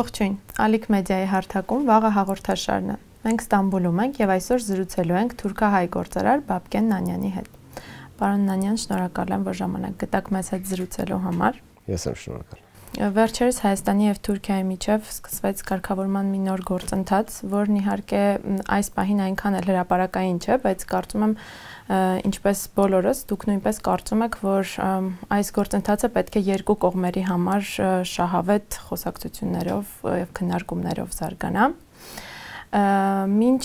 Ողջույն։ Ալիք մեդիայի հարթակում վաղը հաղորդաշարն է։ Մենք Ստամբուլում ենք եւ այսօր զրուցելու ենք Թուրքահայ գործարար Բաբկեն Նանյանի հետ։ Պարոն Նանյան, շնորհակալ եմ, որ ժամանակ գտաք մեզ հետ զրուցելու համար։ Ես եմ շնորհակալ։ Վերջերս Հայաստանի եւ Թուրքիայի միջև սկսվեց կարգավորման մի նոր գործընթաց, որն իհարկե այս պահին այնքան էլ հրաապարակային չէ, բայց կարծում եմ ինչպես բոլորս դուք նույնպես կարծում եք, որ այս գործընթացը պետք է երկու կողմերի համար շահավետ խոսակցություններով եւ քննարկումներով զարգանա ինչ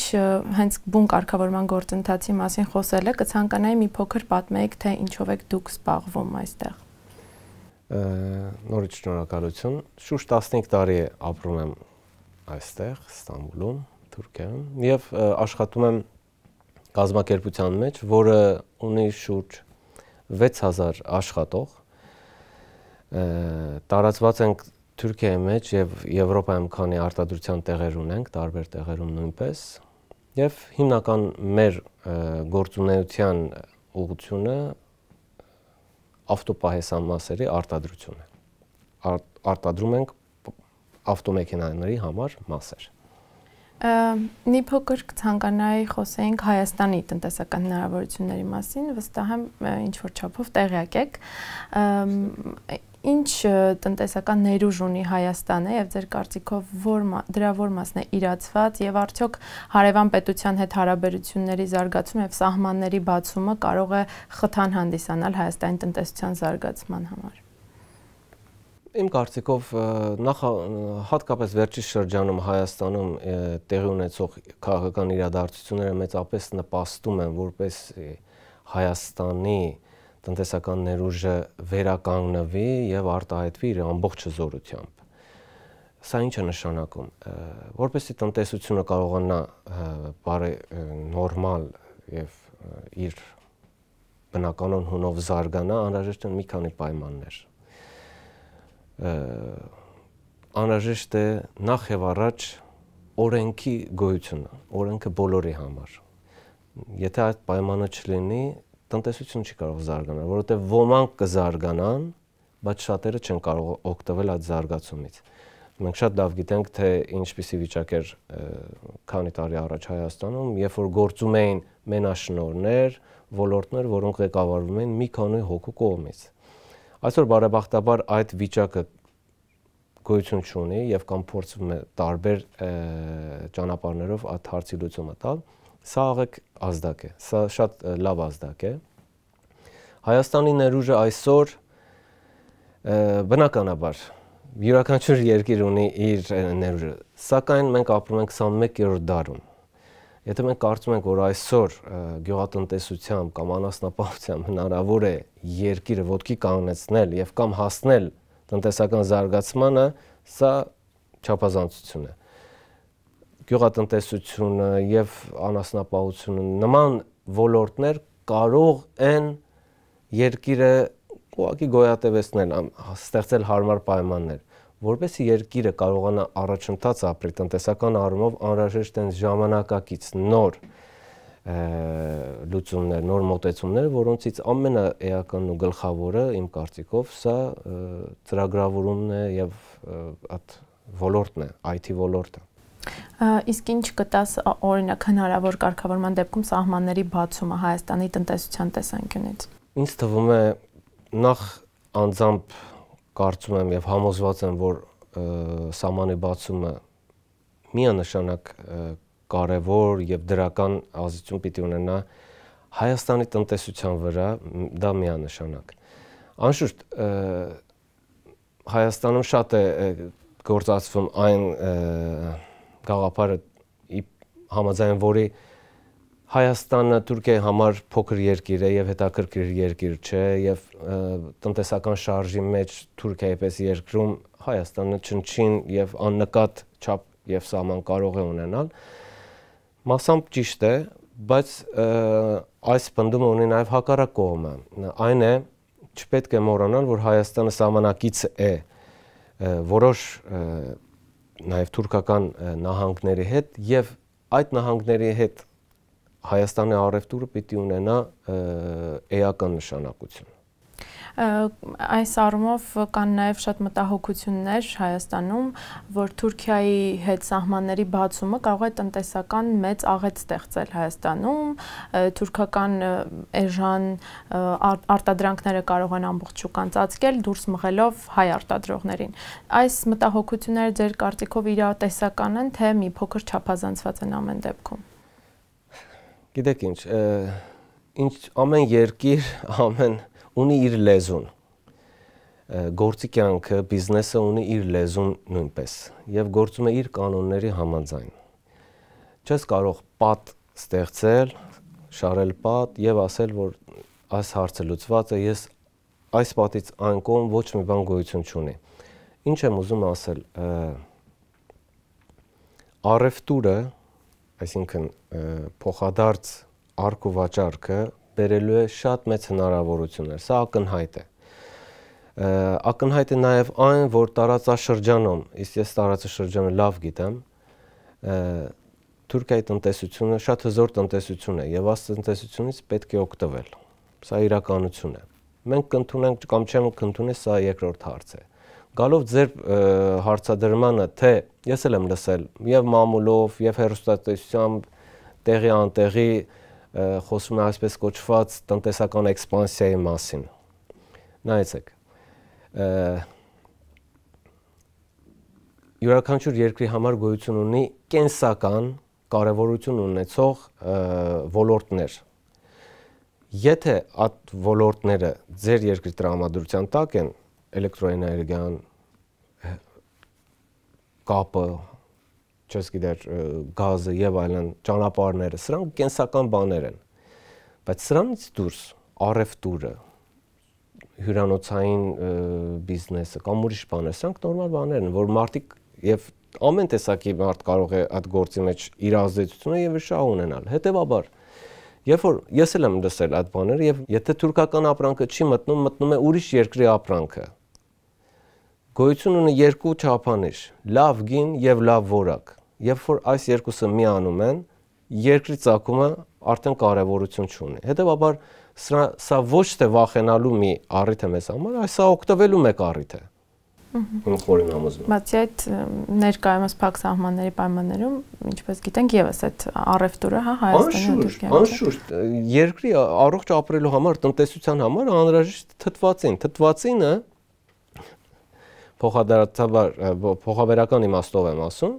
հենց բուն կարգավորման գործընթացի մասին խոսել է, կցանկանայի մի փոքր պատմեիք, թե ինչով եք դուք զբաղվում այստեղ նորից շնորհակալություն։ Շուրջ 15 տարի ապրում եմ այստեղ, Ստամբուլում, Թուրքիայում եւ աշխատում եմ գազམ་ակերպության մեջ, որը ունի շուրջ 6000 աշխատող։ Տարածված ենք Թուրքիայի մեջ եւ Եվրոպայում քանի արտադրության տեղեր ունենք, տարբեր տեղերում նույնպես։ Եվ հիմնական մեր գործունեության ուղղությունը ավտոպահեսամասերի արտադրությունը։ Ար, Արտադրում ենք ավտոմեքենաների համար մասեր։ Մի փոքր ցանկանայի խոսեինք Հայաստանի տնտեսական հնարավորությունների մասին, վստահ եմ ինչ որ չափով տեղյակ եք։ Ինչ տնտեսական ներուժ ունի Հայաստանը եւ ձեր կարծիքով որ դրա որ մասն է իրացված եւ արդյոք հարևան պետության հետ հարաբերությունների զարգացումը եւ սահմանների բացումը կարող է խթան հանդիսանալ Հայաստանի տնտեսության զարգացման համար։ Իմ կարծիքով նախ հատկապես վերջի շրջանում Հայաստանում տեղի ունեցող քաղաքական իրադարձությունները մեծապես նպաստում են որպես Հայաստանի տնտեսական ներուժը վերականգնվի եւ արտահայտվի իր ամբողջ զորությամբ։ Սա ինչ է նշանակում։ Որպեսզի տնտեսությունը կարողանա բարե նորմալ եւ իր բնականոն հունով զարգանա, անհրաժեշտ են մի քանի պայմաններ անհրաժեշտ է նախ եւ առաջ օրենքի գոյությունը, օրենքը բոլորի համար։ Եթե այդ պայմանը չլինի, տնտեսությունը չի կարող զարգանալ, որովհետեւ ոմանք կզարգանան, բայց շատերը չեն կարող օգտվել այդ զարգացումից։ Մենք շատ լավ գիտենք, թե ինչպիսի վիճակ էր քանի տարի առաջ Հայաստանում, երբ որ գործում էին մենաշնորներ, ոլորտներ, որոնք ղեկավարվում էին մի քանի հոգու կողմից Այսօր բարեբախտաբար այդ վիճակը գոյություն չունի եւ կամ փորձվում է տարբեր ճանապարհներով այդ հարցի լուծումը տալ։ Սա աղեկ ազդակ է։ Սա շատ լավ ազդակ է։ Հայաստանի ներուժը այսօր բնականաբար յուրաքանչյուր երկիր ունի իր ներուժը, սակայն մենք ապրում ենք 21-րդ դարում Եթե մենք կարծում ենք, որ այսօր գյուղատնտեսությամբ կամ անասնապահությամբ հնարավոր է երկիրը ոտքի կանգնեցնել եւ կամ հասնել տնտեսական զարգացմանը, սա չափազանցություն է։ Գյուղատնտեսությունը եւ անասնապահությունը նման ոլորտներ կարող են երկիրը ուղղակի գոյատևեցնել, ստեղծել հարմար պայմաններ որբեսի երկիրը կարողանա առաջընթաց ապրել տնտեսական առումով անհրաժեշտ են ժամանակակից նոր լուծումներ, նոր մոտեցումներ, որոնցից ամենաեականն ու գլխավորը իմ կարծիքով սա ծրագրավորումն է եւ այդ ոլորտն է, IT ոլորտը։ Իսկ ինչ կտաս օրինակ հնարավոր կարգավորման դեպքում սահմանների բացումը Հայաստանի տնտեսության տեսանկյունից։ Ինչ թվում է նախ անձամբ կարծում եմ եւ համոզված եմ, որ սահմանի բացումը միանշանակ կարևոր եւ դրական ազդեցություն պիտի ունենա Հայաստանի տնտեսության վրա, դա միանշանակ։ Անշուշտ Հայաստանում շատ է գործածվում այն գաղափարը համաձայն, որի և, Հայաստանը Թուրքիայի համար փոքր երկիր է եւ հետաքրքիր երկիր չէ եւ տնտեսական շարժի մեջ Թուրքիայի պես երկրում Հայաստանը չնչին եւ աննկատ չափ եւ սահման կարող է ունենալ։ Մասամբ ճիշտ է, բայց այս բնդումը ունի նաեւ հակառակ կողմը։ Այն է, չպետք է մոռանալ, որ Հայաստանը սահմանակից է որոշ նաեւ թուրքական նահանգների հետ եւ այդ նահանգների հետ Հայաստանի արևտուրը պիտի ունենա էական նշանակություն։ Այս առումով կան նաև շատ մտահոգություններ Հայաստանում, որ Թուրքիայի հետ սահմանների բացումը կարող է տնտեսական մեծ աղետ ստեղծել Հայաստանում, թուրքական էժան արտադրանքները կարող են ամբողջ շուկան ծածկել, դուրս մղելով հայ արտադրողներին։ Այս մտահոգությունները ձեր կարծիքով իրատեսական են, թե մի փոքր չափազանցված են ամեն դեպքում։ Գիտեք ինչ, ինչ ամեն երկիր, ամեն ունի իր լեզուն գործի կյանքը, բիզնեսը ունի իր լեզուն նույնպես եւ գործում է իր կանոնների համաձայն։ Չես կարող պատ ստեղծել, շարել պատ եւ ասել, որ այս հարցը լուծված է, ես այս պատից անկոմ ոչ մի բան գոյություն չունի։ Ինչ եմ ուզում ասել, առևտուրը այսինքն փոխադարձ արկ ու վաճառքը բերելու է շատ մեծ հնարավորություններ։ Սա ակնհայտ է։ Ակնհայտ է նաև այն, որ տարածաշրջանում, իսկ ես տարածաշրջանը լավ գիտեմ, Թուրքիայի տնտեսությունը շատ հզոր տնտեսություն է եւ այս տնտեսությունից պետք է օգտվել։ Սա իրականություն է։ Մենք կընդունենք կամ չեմ կընդունի, սա երկրորդ հարց է։ Ա, գալով ձեր հարցադրմանը, թե ես էլ եմ լսել եւ մամուլով, եւ հերոստատեսությամբ տեղի անտեղի խոսում է այսպես կոչված տնտեսական էքսպանսիայի մասին։ Նայեցեք։ Յուրաքանչյուր երկրի համար գոյություն ունի կենսական կարևորություն ունեցող ոլորտներ։ Եթե այդ ոլորտները ձեր երկրի տրամադրության տակ են, էլեկտրոէներգիան կապը, չես գիտեր, գազը եւ այլն ճանապարհները, սրանք կենսական բաներ են։ Բայց սրանից դուրս առևտուրը, հյուրանոցային բիզնեսը կամ ուրիշ բաներ, սրանք նորմալ բաներ են, որ մարդիկ եւ ամեն տեսակի մարդ կարող է այդ գործի մեջ իր ազդեցությունը եւ շահ ունենալ։ Հետևաբար Երբ որ ես էլ եմ լսել այդ բաները եւ եթե թուրքական ապրանքը չի մտնում, մտնում է ուրիշ երկրի ապրանքը գոյություն ունի երկու չափանիշ՝ լավ գին եւ լավ որակ։ Երբ որ այս երկուսը միանում են, երկրի ցակումը արդեն կարևորություն չունի։ Հետևաբար սա, սա ոչ թե վախենալու մի առիթ է մեզ համար, այլ սա օգտվելու մեկ առիթ է։ Ահա։ Խորին համոզվում։ Բացի այդ ներկայումս փակ սահմանների պայմաններում, ինչպես գիտենք, եւս այդ առևտուրը հա Հայաստանի Թուրքիայի։ Անշուշտ, անշուշտ երկրի առողջ ապրելու համար, տնտեսության համար անհրաժեշտ թթվածին։ Թթվածինը փոխադարձաբար փոխաբերական իմաստով եմ ասում,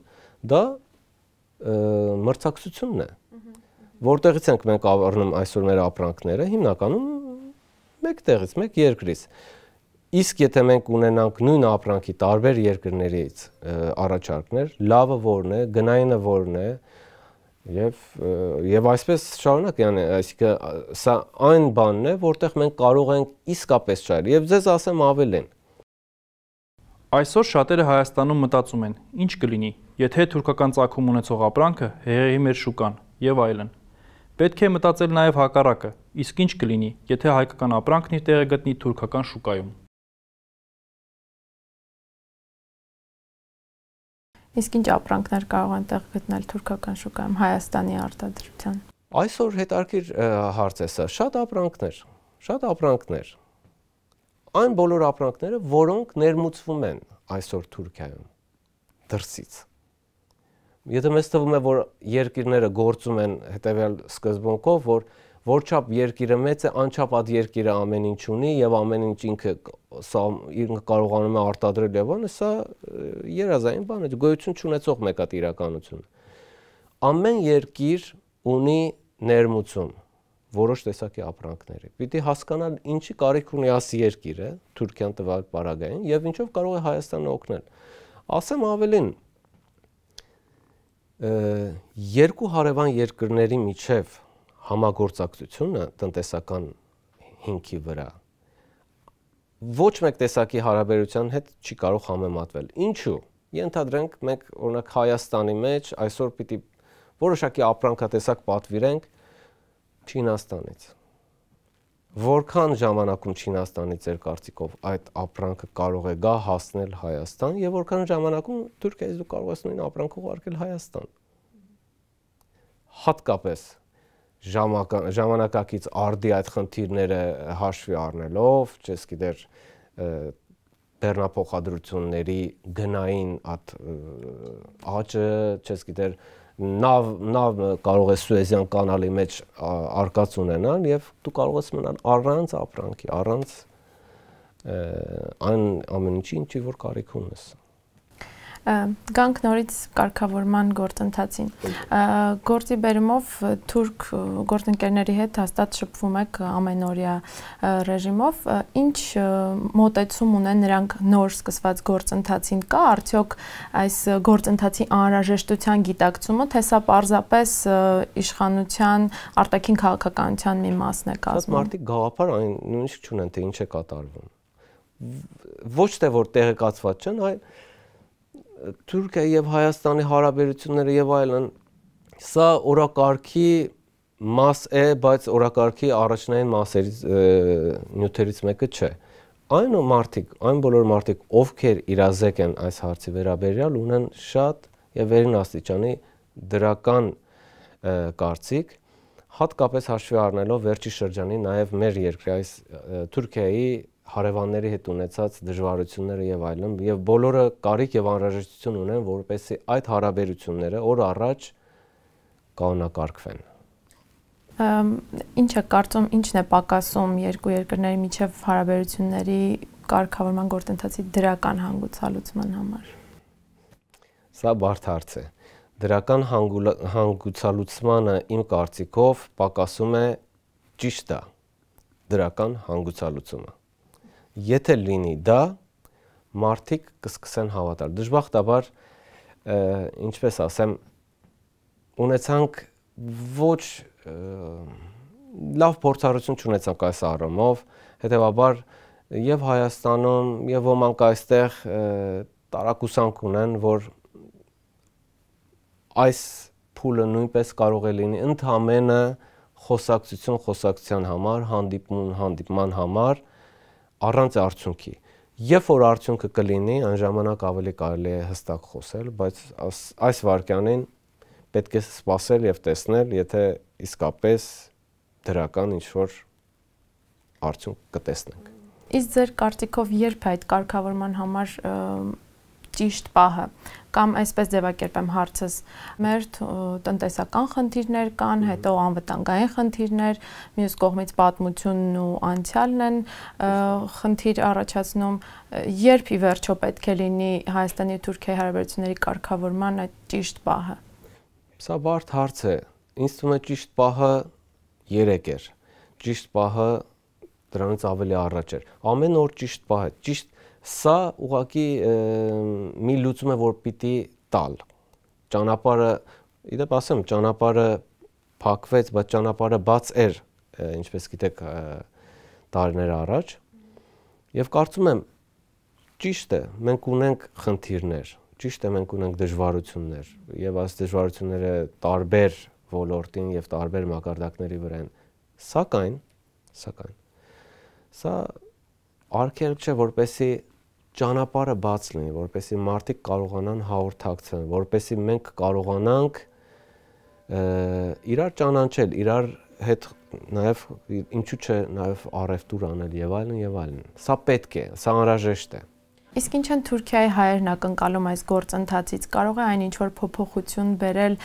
դա մրցակցությունն է։ Որտեղից ենք մենք առնում այսօր մեր ապրանքները, հիմնականում մեկ տեղից, մեկ երկրից։ Իսկ եթե մենք ունենանք նույն ապրանքի տարբեր երկրներից առաջարկներ, լավը որն է, գնայինը որն է, Եվ եւ այսպես շարունակ, yəni այսինքն սա այն բանն է, որտեղ մենք կարող ենք իսկապես շարել։ Եվ ձեզ ասեմ ավելին, Այսօր շատերը Հայաստանում մտածում են, ինչ կլինի, եթե թուրքական ծագում ունեցող ապրանքը հեղեղի մեր շուկան եւ այլն։ Պետք է մտածել նաեւ հակառակը, իսկ ինչ կլինի, եթե հայկական ապրանքն իր տեղը գտնի թուրքական շուկայում։ Իսկ ինչ ապրանքներ կարող են տեղ գտնել թուրքական շուկայում Հայաստանի արտադրության։ Այսօր հետաքրքիր հարց է սա, շատ ապրանքներ, շատ ապրանքներ այն բոլոր ապրանքները, որոնք ներմուծվում են այսօր Թուրքիայում դրսից։ Եթե մեզ թվում է, որ երկիրները գործում են հետևյալ սկզբունքով, որ որչափ երկիրը մեծ է, անչափ այդ երկիրը ամեն ինչ ունի եւ ամեն ինչ ինքը սա ինքը կարողանում է արտադրել եւ այլն, սա երազային բան է, գոյություն չունեցող մեկատ իրականություն։ Ամեն երկիր ունի ներմուծում որոշ տեսակի ապրանքների։ Պիտի հասկանան ինչի կարիք ունի աս երկիրը, Թուրքիան տվալ պարագային եւ ինչով կարող է Հայաստանը օգնել։ Ասեմ ավելին, երկու հարևան երկրների միջև համագործակցությունը տնտեսական հիմքի վրա ոչ մեկ տեսակի հարաբերության հետ չի կարող համեմատվել։ Ինչու՞։ Ենթադրենք մենք օրինակ Հայաստանի մեջ այսօր պիտի որոշակի ապրանքատեսակ պատվիրենք Չինաստանից։ Որքան ժամանակում Չինաստանից ձեր կարծիքով այդ ապրանքը կարող է գա հասնել Հայաստան եւ որքան ժամանակում Թուրքիայից դու կարող ես նույն ապրանքը ուղարկել Հայաստան։ Հատկապես ժամանակակից արդի այդ խնդիրները հաշվի առնելով, չես գիտեր դեռնափոխադրությունների գնային այդ աճը, չես գիտեր, նավ նավ կարող է Սուեզյան կանալի մեջ արկած ունենալ եւ դու կարող ես մնալ առանց ապրանքի, առանց այն ամեն ինչի, ինչի որ կարիք ունես։ Ա Գանք նորից կարգավորման գործընթացին։ Գործի բերումով թուրք գործընկերների հետ հաստատ շփվում եք ամենօրյա ռեժիմով, ինչ մոտեցում ունեն նրանք նոր սկսված գործընթացին կա արդյոք այս գործընթացի անհրաժեշտության գիտակցումը, թե սա պարզապես իշխանության արտաքին քաղաքականության մի մասն է կազմում։ Շատ մարդիկ գաղափար այն նույնիսկ չունեն թե ինչ է կատարվում ոչ թե որ տեղեկացված չեն, այլ Թուրքիա եւ Հայաստանի հարաբերությունները եւ այլն սա օրակարգի մաս է, բայց օրակարգի առաջնային մասերից նյութերից մեկը չէ։ Այն ու մարդիկ, այն բոլոր մարդիկ, ովքեր իրազեկ են այս հարցի վերաբերյալ, ունեն շատ եւ վերին աստիճանի դրական կարծիք, հատկապես հաշվի առնելով վերջի շրջանի նաեւ մեր երկրի այս Թուրքիայի հարևանների հետ ունեցած դժվարությունները եւ այլն եւ բոլորը կարիք եւ անհրաժեշտություն ունեն որպեսզի այդ հարաբերությունները օր առաջ կանոնակարգվեն։ Ինչ է կարծում, ինչն է պակասում երկու երկրների միջև հարաբերությունների կարգավորման գործընթացի դրական հանգուցալուծման համար։ Սա բարդ հարց է։ Դրական հանգուցալուծմանը իմ կարծիքով պակասում է ճիշտ է դրական հանգուցալուծումը եթե լինի դա, մարդիկ կսկսեն հավատալ։ Դժբախտաբար, ինչպես ասեմ, ունեցանք ոչ լավ փորձառություն չունեցանք այս առումով, հետեւաբար եւ Հայաստանում եւ ոմանք այստեղ տարակուսանք ունեն, որ այս փուլը նույնպես կարող է լինի ընդհանրը խոսակցություն խոսակցության համար, հանդիպում հանդիպման համար, հանդիպ առանց արդյունքի։ Երբ որ արդյունքը կլինի, այն ժամանակ ավելի կարելի է հստակ խոսել, բայց այս, այս վարքյանին պետք է սպասել եւ տեսնել, եթե իսկապես դրական ինչ-որ արդյունք կտեսնենք։ Իսկ ձեր կարծիքով երբ է այդ կարգավորման համար և, ճիշտ պահը կամ այսպես ձևակերպեմ հարցս մեր տնտեսական խնդիրներ կան, հետո անվտանգային խնդիրներ, մյուս կողմից պատմությունն ու անցյալն են խնդիր առաջացնում, երբ ի վերջո պետք է լինի Հայաստանի Թուրքիայի հարաբերությունների կարգավորման այդ ճիշտ պահը։ Սա բարդ հարց է։ Ինձ թվում է ճիշտ պահը 3 էր։ Ճիշտ պահը դրանից ավելի առաջ էր։ Ամեն օր ճիշտ պահ է։ Ճիշտ Սա ուղղակի մի լուծում է, որ պիտի տալ։ Ճանապարհը, իդեպ ասեմ, ճանապարհը փակվեց, բայց ճանապարհը բաց էր, ինչպես գիտեք, տարիներ առաջ։ Եվ կարծում եմ ճիշտ է, մենք ունենք խնդիրներ, ճիշտ է մենք ունենք դժվարություններ, եւ այս դժվարությունները տարբեր ոլորտին եւ տարբեր մակարդակների վրա են։ Սակայն, սակայն սա արգելք չէ, որպեսի ճանապարհը բաց լինի, որպեսզի մարդիկ կարողանան հաղորդակցել, որպեսզի մենք կարողանանք իրար ճանաչել, իրար հետ նաև ինչու՞ չէ նաև առևտուր անել եւ այլն եւ այլն։ Սա պետք է, սա անհրաժեշտ է։ Ա, Իսկ ինչ են Թուրքիայի հայերն ակնկալում այս գործընթացից։ Կարող է այն ինչ որ փոփոխություն բերել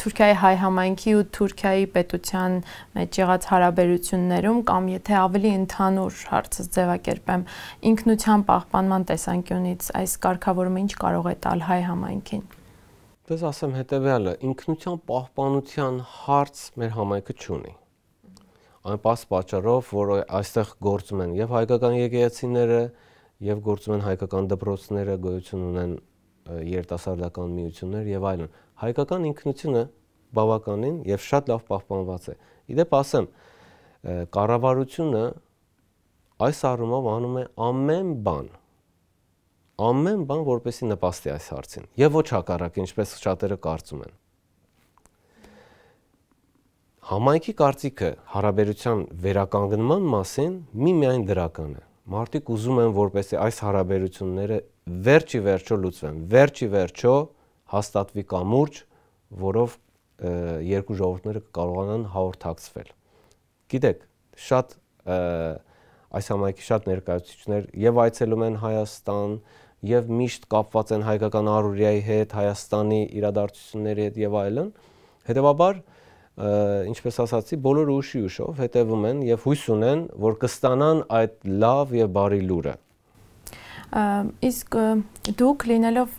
Թուրքիայի հայ համայնքի ու Թուրքիայի պետության մեջ եղած հարաբերություններում կամ եթե ավելի ընդհանուր հարցը ձևակերպեմ, ինքնության պահպանման տեսանկյունից այս կարգավորումը ինչ կարող է տալ հայ համայնքին։ Դες ասեմ հետեւյալը, ինքնության պահպանության հարց մեր համայնքը չունի այն պաս պատճառով, որ այստեղ գործում են եւ հայկական եկեղեցիները, եկ եւ գործում են հայկական դպրոցները, գոյություն ունեն երիտասարդական միություններ եւ այլն։ Հայկական ինքնությունը բավականին եւ շատ լավ պահպանված է։ Իդեպ ասեմ, կառավարությունը այս առումով անում է ամեն բան, ամեն բան, որպեսի նպաստի այս հարցին եւ ոչ հակառակ, ինչպես շատերը կարծում են։ Համայնքի կարծիքը հարաբերության վերականգնման մասին մի միայն դրական է մարդիկ ուզում են որպեսի այս հարաբերությունները վերջի վերջո լուծվեն, վերջի վերջո հաստատվի կամուրջ, որով երկու ժողովուրդները կարողանան հաղորդակցվել։ Գիտեք, շատ այս համայնքի շատ ներկայացուցիչներ եւ այցելում են Հայաստան, եւ միշտ կապված են հայկական առուրիայի հետ, Հայաստանի իրադարձությունների հետ եւ այլն։ Հետևաբար, այդ ինչպես ասացի, բոլորը ուշի ուշով հետևում են եւ հույս ունեն, որ կստանան այդ լավ եւ բարի լուրը։ Իսկ դուք լինելով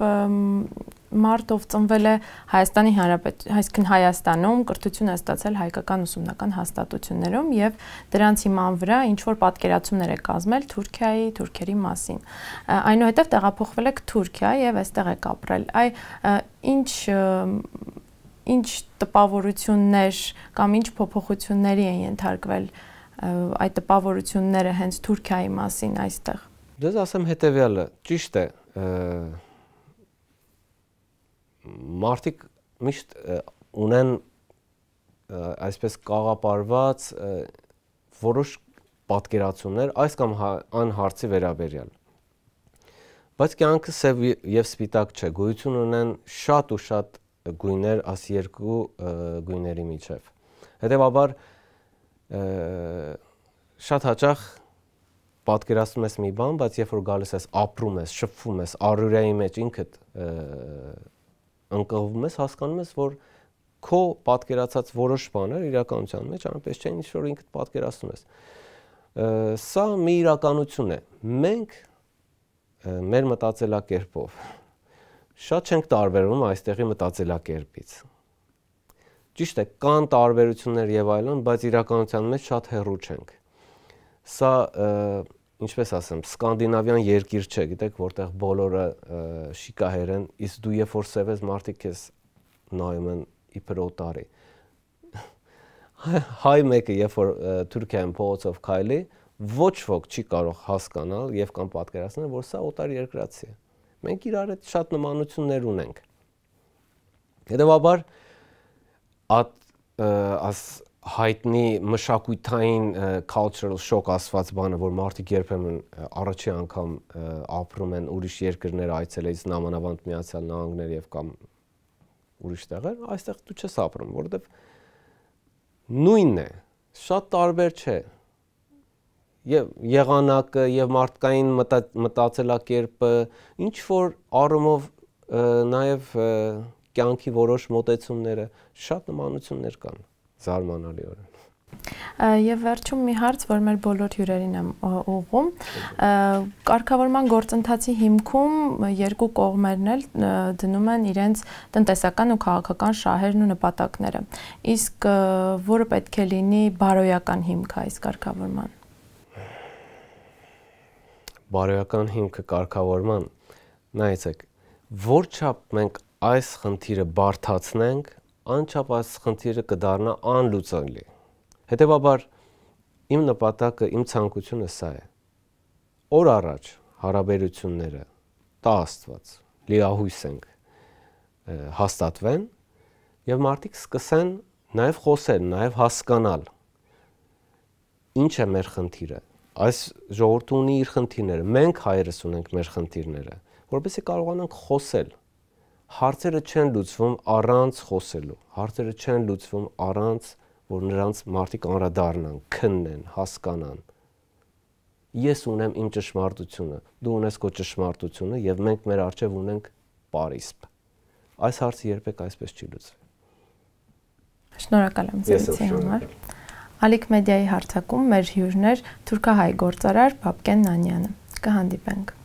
մարտով ծնվել է Հայաստանի Հանրապետություն, այսինքն Հայաստանում կրթություն է ստացել հայկական ուսումնական հաստատություններում եւ դրանց հիման վրա ինչ որ պատկերացումներ է կազմել Թուրքիայի, Թուրքերի մասին։ Այնուհետեւ տեղափոխվել եք Թուրքիա եւ այստեղ եք ապրել։ Այ ինչ ինչ տպավորություններ կամ ինչ փոփոխությունների են ենթարկվել այդ տպավորությունները հենց Թուրքիայի մասին այստեղ։ Դες ասեմ հետեւյալը, ճիշտ է, մարդիկ միշտ ունեն այսպես կաղապարված որոշ պատկերացումներ այս կամ հա, այն հարցի վերաբերյալ։ Բայց կյանքը սև եւ սպիտակ չէ։ Գոյություն ունեն շատ ու շատ գույներ աս երկու գույների միջև։ Հետևաբար շատ հաճախ պատկերացնում ես մի բան, բայց երբ որ գալիս ես ապրում ես, շփվում ես առյուրայի մեջ ինքդ ընկղվում ես, հասկանում ես, որ քո պատկերացած որոշ բաներ իրականության մեջ այնպես չեն, ինչ որ ինքդ պատկերացնում ես։ Սա մի իրականություն է։ Մենք մեր մտածելակերպով շատ չենք տարբերվում այստեղի մտածելակերպից։ Ճիշտ է, կան տարբերություններ եւ այլն, բայց իրականության մեջ շատ հեռու չենք։ Սա ինչպես ասեմ, սկանդինավյան երկիր չէ, գիտեք, որտեղ բոլորը շիկահերեն, իսկ դու երբ որ սևես մարդիկ քեզ նայում են իբր օտարի։ Հայ մեկը երբ որ Թուրքիայում փողոցով քայլի, ոչ ոք չի կարող հասկանալ եւ կամ պատկերացնել, որ սա օտար երկրացի է Մենք իրար հետ շատ նմանություններ ունենք։ Հետևաբար ատ աս հայտնի մշակութային cultural shock ասված բանը, որ մարդիկ երբեմն առաջի անգամ ապրում են ուրիշ երկրներ այցելելիս նամանավանդ միացյալ նահանգներ եւ կամ ուրիշ տեղեր, այստեղ դու չես ապրում, որովհետեւ նույնն է, շատ տարբեր չէ եւ եղանակը եւ մարդկային մտա, մտածելակերպը ինչ որ առումով նաեւ կյանքի որոշ մոտեցումները շատ նմանություններ կան զարմանալիորեն Եվ վերջում մի հարց, որ մեր բոլոր հյուրերին եմ ուղում։ Կարգավորման գործընթացի հիմքում երկու կողմերն էլ դնում են իրենց տնտեսական ու քաղաքական շահերն ու նպատակները։ Իսկ որը պետք է լինի բարոյական հիմքը այս կարգավորման բարոյական հիմքը կարգավորման նայեցեք որչափ մենք այս խնդիրը բարթացնենք անչափ այս խնդիրը կդառնա անլուծելի հետեւաբար իմ նպատակը իմ ցանկությունը սա է օր առաջ հարաբերությունները տա աստված լիահույս ենք հաստատվեն եւ մարդիկ սկսեն նաեւ խոսել, նաեւ հասկանալ ինչ է մեր խնդիրը այս ժողովուրդը ունի իր խնդիրները, մենք հայերս ունենք մեր խնդիրները, որովհետեւ կարողանանք խոսել։ Հարցերը չեն լուծվում առանց խոսելու, հարցերը չեն լուծվում առանց որ նրանց մարդիկ անդրադառնան, քննեն, հասկանան։ Ես ունեմ իմ ճշմարտությունը, դու ունես քո ճշմարտությունը եւ մենք մեր արջև ունենք Փարիսպ։ Այս հարցը երբեք այսպես չի լուծվել։ Շնորհակալ եմ ձեզ համար։ Ես շնորհակալ եմ։ Ալիք մեդիայի հարթակում մեր հյուրներ Թուրքահայ գործարար Բաբկեն Նանյանը։ Կհանդիպենք։